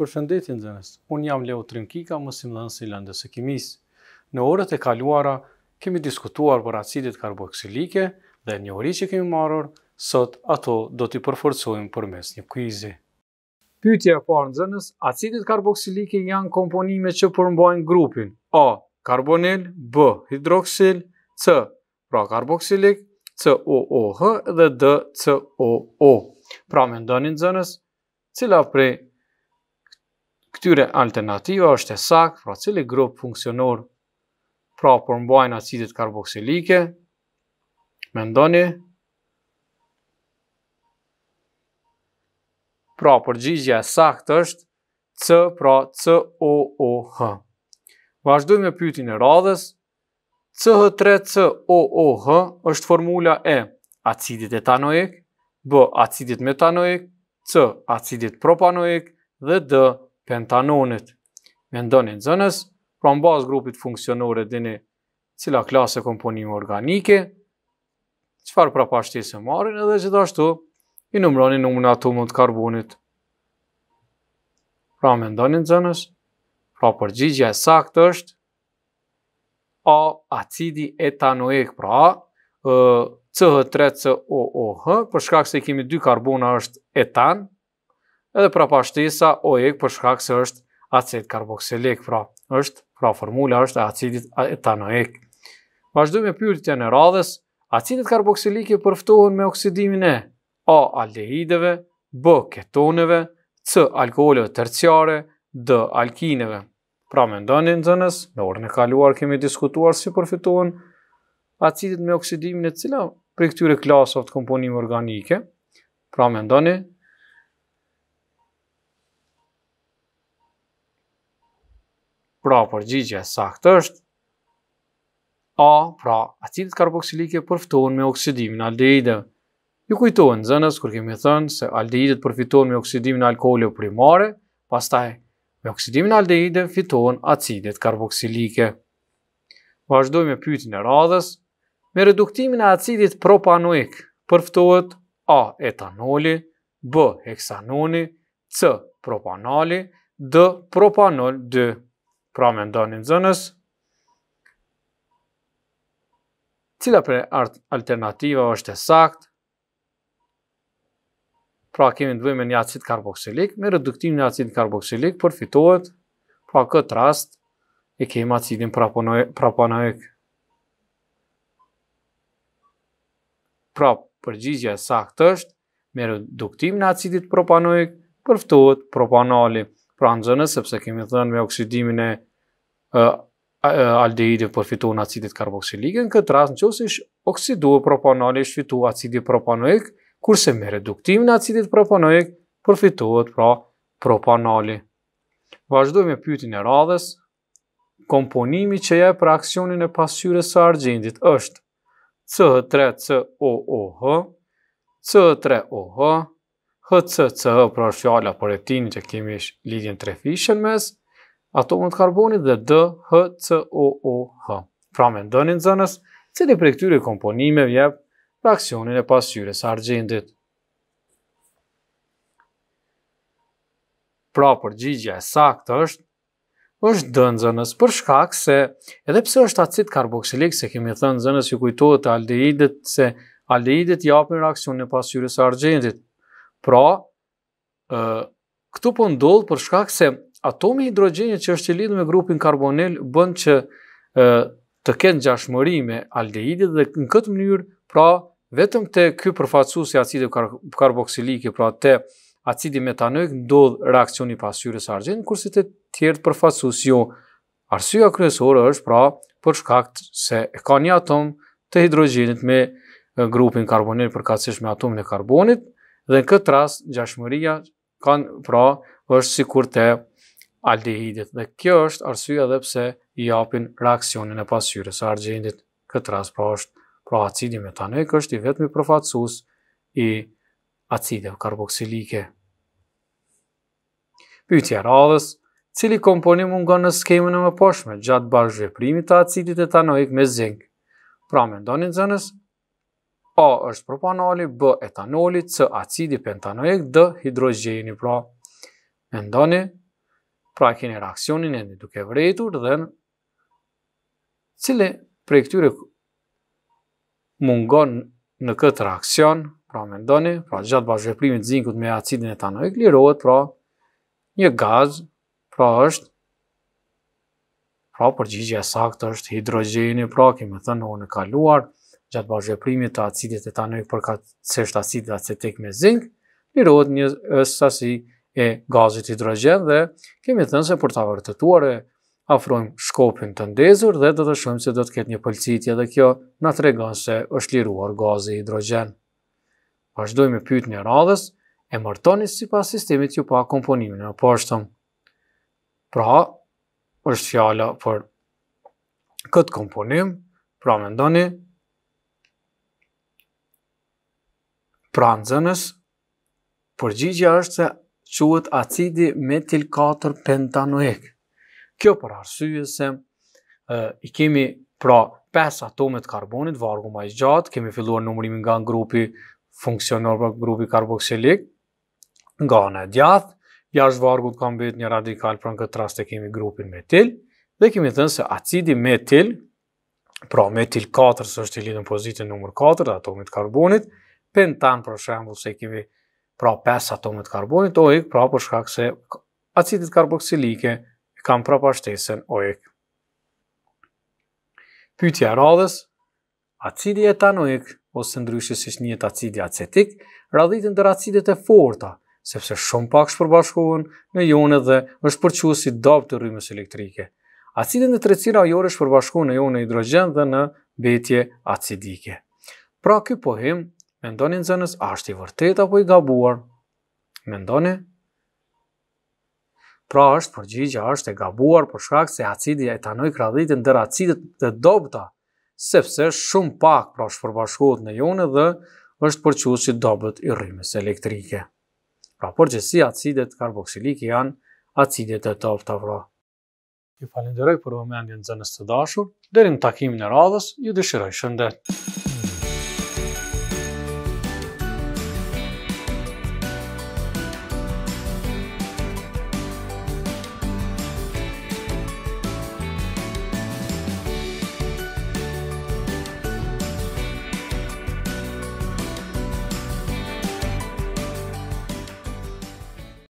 Për shëndetin dhenës, unë jam Leo Trinkika, mësim dhe nësi lëndës e kimis. Në orët e kaluara, kemi diskutuar për acidit karboksilike dhe një ori që kemi marur, sot ato do t'i përforcojmë për mes një kuizi. Pytje e parë në zënës, acidit karboksilike janë komponime që përmbajnë grupin A. Karbonil, B. Hidroksil, C. Pra karboksilik, C. O. O. H. dhe D. C. O. O. Pra me ndonin zënës, cila prej Këtyre alternativa është e sakë, pra cili grupë funksionor pra përmbajnë acidit karboksilike, me ndoni, pra përgjigja e sakt është C, pra C, O, O, H. Vashdojmë me pytin e radhës, C, H, 3, C, O, O, H është formula e acidit etanoik, B, acidit metanoik, C, acidit propanoik, dhe D, pentanonit me ndonin zënës, pra në bazë grupit funksionore dini cila klasë e komponimi organike, qëfar pra pashtisë e edhe gjithashtu, i numroni numën atomot karbonit. Pra me ndonin zënës, pra përgjigja e sakt është, A acidi etanoek, pra A, CH3COOH, përshkak se kemi dy karbona është etan, edhe pra pashtisa o për shkak se është acid karboksilik, pra është, pra formula është acidit etanoik. Vazhdojmë e pyrit e në radhës, acidit karboksilike përftohen me oksidimin e A. aldehideve, B. ketoneve, C. alkoholeve tërciare, D. alkineve. Pra me ndoni në zënës, në orën e kaluar kemi diskutuar si përfitohen acidit me oksidimin e cila për këtyre klasov të komponim organike, pra me ndoni, Pra, përgjigje sakt është, A, pra, acidit karboksilike përftohen me oksidimin aldeide. Ju kujtohen zënës kur kemi thënë se aldeidet përfitohen me oksidimin alkoholi o primare, pastaj me oksidimin aldeide fitohen acidit karboksilike. Vazhdoj me pytin e radhës, me reduktimin e acidit propanoik përftohet A. etanoli, B. heksanoni, C. propanoli, D. propanol 2 pra me ndonin zënës, cila për art alternativa është e sakt, pra kemi të bëjmë një acid karboksilik, me reduktim një acid karboksilik, përfitohet, pra këtë rast, e kemi acidin prapanoik. Pra përgjizja e sakt është, me reduktim në acidit propanoik, përftohet propanolim pranxënës, sepse kemi thënë me oksidimin e, e aldehidi përfiton acidit karboksilikën, këtë rast në që si oksidu e propanol e shfitu acidit propanoik, kurse me reduktimin acidit propanoik, përfitohet pra propanoli. Vazhdoj me pytin e radhes, komponimi që je për aksionin e pasyre së argendit është CH3COOH, CH3OH, h c c pra është fjalla për e që kemi ligin trefishen mes, atomën të karbonit dhe d h c h Pra me ndonin zënës, cili për këtyre komponime vjep fraksionin e pasyres argjendit. Pra për gjigja e sakt është, është dënë zënës për shkak se edhe pse është acid karboksilik, se kemi thënë zënës ju kujtojët e aldeidit, se aldeidit japën reakcion e pasyres argjendit, Pra, ë këtu po ndodh për shkak se atomi i hidrogjenit që është i lidhur me grupin karbonel bën që ë të kenë gjashmëri me aldehidet dhe në këtë mënyrë, pra vetëm te ky përfaqësues i acidit kar karboksilik, pra te acidi metanoik ndodh reaksioni pas syres argjendit, kurse të tjertë të përfaqësues jo. Arsyeja kryesore është pra për shkak se e një atom të hidrogjenit me grupin karbonil përkatësisht me atomin e karbonit, Dhe në këtë rast, gjashmëria kanë pra është si kur të aldehidit. Dhe kjo është arsua dhe pse i apin reakcionin e pasyre së argendit. Këtë rast pra është pra acidi metanoik është i vetëmi profatsus i acidev karboksilike. Pytja radhës, cili komponim mungon në skemën e më poshme gjatë bashkëve primit të acidit e tanoik me zinkë. Pra me ndonin zënës, A është propanoli, B etanoli, C acidi pentanoik, D hidrogeni. Pra, e ndoni, pra keni reakcionin e një duke vrejtur, dhe në cile prej këtyre mungon në këtë reakcion, pra me ndoni, pra gjatë bashkëveprimit zinkut me acidin etanoik, lirohet, pra, një gaz, pra është, pra përgjigje e sakt është hidrogeni, pra kemi thënë në në kaluar, gjatë bashkë e primit të acidit e tanërik për ka cështë acid dhe acetik me zinc, mirohet një është sasi e gazit hidrogen dhe kemi thënë se për vërtetuar e afrojmë shkopin të ndezur dhe dhe të shumë se do të ketë një pëlcitja dhe kjo në të regon se është liruar gazit hidrogen. Pashdoj me pyt një radhës, e mërtoni si pas sistemit ju pa komponimin e apashtëm. Pra, është fjalla për këtë komponim, pra me ndoni, Pra nxënës, përgjigja është se quhet acidi metil 4 pentanoik. Kjo për arsye se e, i kemi pra 5 atome të karbonit, vargu më i gjatë, kemi filluar numërimin nga grupi funksionor për grupi karboksilik, nga anë e djathë, jashtë vargut kam bëjt një radikal, pra në këtë rast e kemi grupin metil, dhe kemi thënë se acidi metil, pra metil 4, së është i lidhën pozitën nëmër 4, atomit atomet karbonit, pen tanë për shembull se kemi pra 5 atomet karbonit ojek, pra për shkak se acidit karboksilike kam pra pashtesen ojek. Pytja radhës, acidi etanoik, ose ndryshë si që njët acidi acetik, radhitin dhe acidit e forta, sepse shumë pak shpërbashkohen në jone dhe është përqu si dopë të rrymës elektrike. Acidin e trecira jore shpërbashkohen në jone hidrogen dhe në betje acidike. Pra këpohim, Mendoni nxënës, a është i vërtet apo i gabuar? Mendoni? Pra është përgjigja është e gabuar për shkak se acidi e tanoj kradhitin ndër acidit dhe dobta, sepse shumë pak pra është përbashkot në jone dhe është përqus që dobet i rrimës elektrike. Pra përgjësi acidet karboksiliki janë acidet e dobta pra. Ju falenderoj për vëmendjen zënës të dashur, dherin takimin e radhës, ju dëshiroj shëndet.